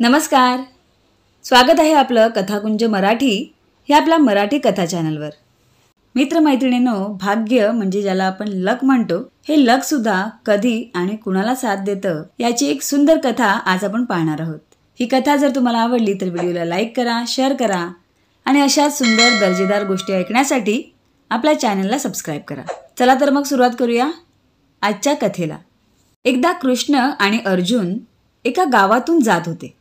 नमस्कार स्वागत आहे आपलं कथाकुंज मराठी हे आपल्या मराठी कथा चॅनलवर मित्रमैत्रिणीनो भाग्य म्हणजे ज्याला आपण लक म्हणतो हे लकसुद्धा कधी आणि कुणाला साथ देतं याची एक सुंदर कथा आज आपण पाहणार आहोत ही कथा जर तुम्हाला आवडली तर व्हिडिओला लाईक करा शेअर करा आणि अशाच सुंदर दर्जेदार गोष्टी ऐकण्यासाठी आपल्या चॅनलला सबस्क्राईब करा चला तर मग सुरुवात करूया आजच्या कथेला एकदा कृष्ण आणि अर्जुन एका गावातून जात होते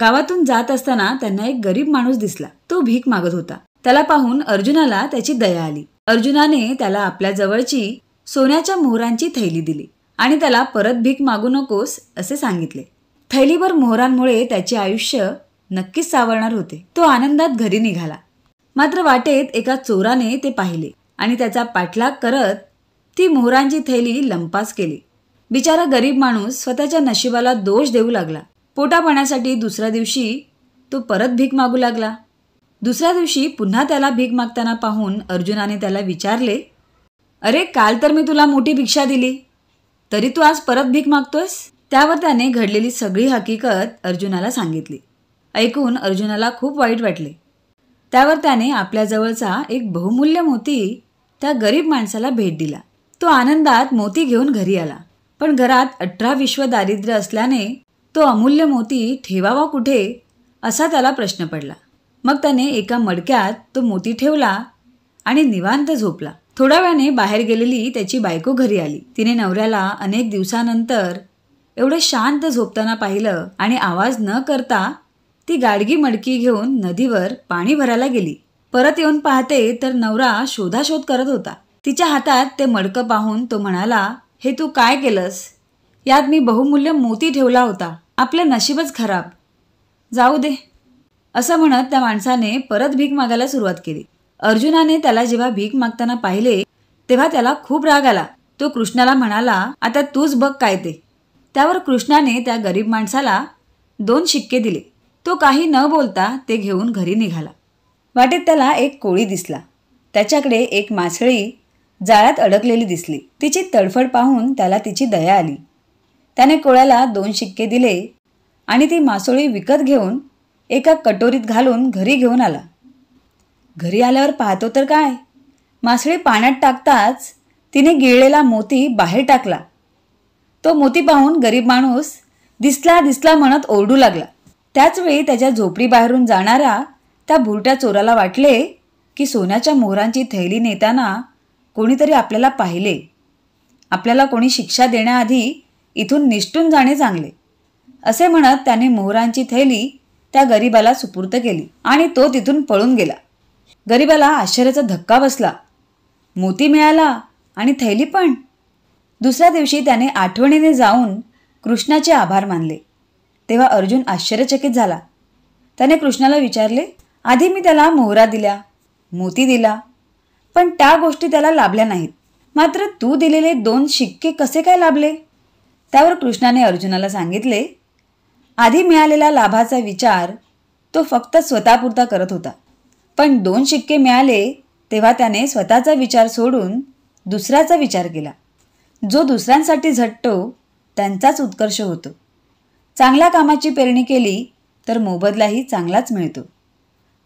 गावातून जात असताना त्यांना एक गरीब माणूस दिसला तो भीक मागत होता त्याला पाहून अर्जुनाला त्याची दया आली अर्जुनाने त्याला आपल्या जवळची सोन्याच्या मोहरांची थैली दिली आणि त्याला परत भीक मागू नकोस असे सांगितले थैलीभर मोहरांमुळे त्याचे आयुष्य नक्कीच सावरणार होते तो आनंदात घरी निघाला मात्र वाटेत एका चोराने ते पाहिले आणि त्याचा पाठलाग करत ती मोहरांची थैली लंपास केली बिचारा गरीब माणूस स्वतःच्या नशिबाला दोष देऊ लागला पोटापाण्यासाठी दुसऱ्या दिवशी तो परत भीक मागू लागला दुसऱ्या दिवशी पुन्हा त्याला भीक मागताना पाहून अर्जुनाने त्याला विचारले अरे काल तर मी तुला मोठी भिक्षा दिली तरी तू आज परत भीक मागतोयस त्यावर त्याने घडलेली सगळी हकीकत अर्जुनाला सांगितली ऐकून अर्जुनाला खूप वाईट वाटले त्यावर त्याने आपल्याजवळचा एक बहुमूल्य मोती त्या गरीब माणसाला भेट दिला तो आनंदात मोती घेऊन घरी आला पण घरात अठरा विश्व दारिद्र्य असल्याने तो अमूल्य मोती ठेवावा कुठे असा त्याला प्रश्न पडला मग त्याने एका मडक्यात तो मोती ठेवला आणि निवांत झोपला थोड्या वेळाने बाहेर गेलेली त्याची बायको घरी आली तिने नवऱ्याला अनेक दिवसानंतर एवढं शांत झोपताना पाहिलं आणि आवाज न करता ती गाडगी मडकी घेऊन नदीवर पाणी भरायला गेली परत येऊन पाहते तर नवरा शोधाशोध करत होता तिच्या हातात ते मडकं पाहून तो म्हणाला हे तू काय केलंस यात मी बहुमूल्य मोती ठेवला होता आपलं नशीबच खराब जाऊ दे असं म्हणत त्या माणसाने परत भीक मागायला सुरुवात केली अर्जुनाने त्याला जेव्हा भीक मागताना पाहिले तेव्हा त्याला खूप राग आला तो कृष्णाला म्हणाला आता तूच बघ काय ते त्यावर कृष्णाने त्या गरीब माणसाला दोन शिक्के दिले तो काही न बोलता ते घेऊन घरी निघाला वाटेत त्याला एक कोळी दिसला त्याच्याकडे एक मासळी जाळ्यात अडकलेली दिसली तिची तडफड पाहून त्याला तिची दया आली त्याने कोळ्याला दोन शिक्के दिले आणि ती मासोळी विकत घेऊन एका कटोरीत घालून घरी घेऊन आला घरी आल्यावर पाहतो तर काय मासळी पाण्यात टाकताच तिने गिळलेला मोती बाहेर टाकला तो मोती पाहून गरीब माणूस दिसला दिसला म्हणत ओरडू लागला त्याचवेळी त्याच्या झोपडी बाहेरून जाणाऱ्या त्या भुरट्या चोराला वाटले की सोन्याच्या मोहरांची थैली नेताना कोणीतरी आपल्याला पाहिले आपल्याला कोणी शिक्षा देण्याआधी इथून निष्ठून जाणे चांगले असे म्हणत त्याने मोहरांची थैली त्या गरीबाला सुपूर्त केली आणि तो तिथून पळून गेला गरीबाला आश्चर्याचा धक्का बसला मोती मिळाला आणि थैली पण दुसऱ्या दिवशी त्याने आठवणीने जाऊन कृष्णाचे आभार मानले तेव्हा अर्जुन आश्चर्यचकित झाला त्याने कृष्णाला विचारले आधी मी त्याला मोहरा दिल्या मोती दिला पण त्या गोष्टी त्याला लाभल्या नाहीत मात्र तू दिलेले दोन शिक्के कसे काय लाभले त्यावर कृष्णाने अर्जुनाला सांगितले आधी मिळालेला लाभाचा विचार तो फक्त स्वतःपुरता करत होता पण दोन शिक्के मिळाले तेव्हा त्याने स्वतःचा विचार सोडून दुसऱ्याचा विचार केला जो दुसऱ्यांसाठी झटतो त्यांचाच उत्कर्ष होतो चांगल्या कामाची पेरणी केली तर मोबदलाही चांगलाच मिळतो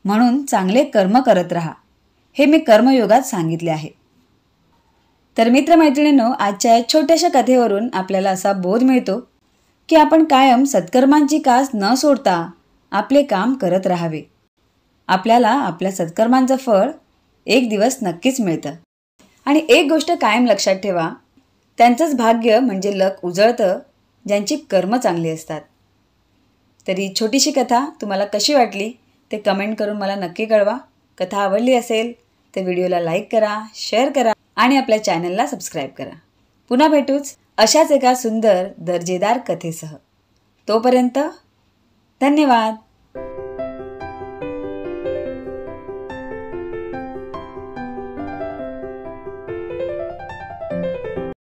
म्हणून चांगले कर्म करत राहा हे मी कर्मयोगात सांगितले आहे तर मित्रमैत्रिणींनो आजच्या या छोट्याशा कथेवरून आपल्याला असा बोध मिळतो की आपण कायम सत्कर्मांची कास न सोडता आपले काम करत राहावे आपल्याला आपल्या सत्कर्मांचं फळ एक दिवस नक्कीच मिळतं आणि एक गोष्ट कायम लक्षात ठेवा त्यांचंच भाग्य म्हणजे लक उजळतं ज्यांची कर्म चांगली असतात तरी छोटीशी कथा तुम्हाला कशी वाटली ते कमेंट करून मला नक्की कळवा कथा आवडली असेल तर व्हिडिओला लाईक करा शेअर करा आणि आपल्या चॅनलला सबस्क्राईब करा पुन्हा भेटूच अशाच एका सुंदर दर्जेदार कथेसह तोपर्यंत धन्यवाद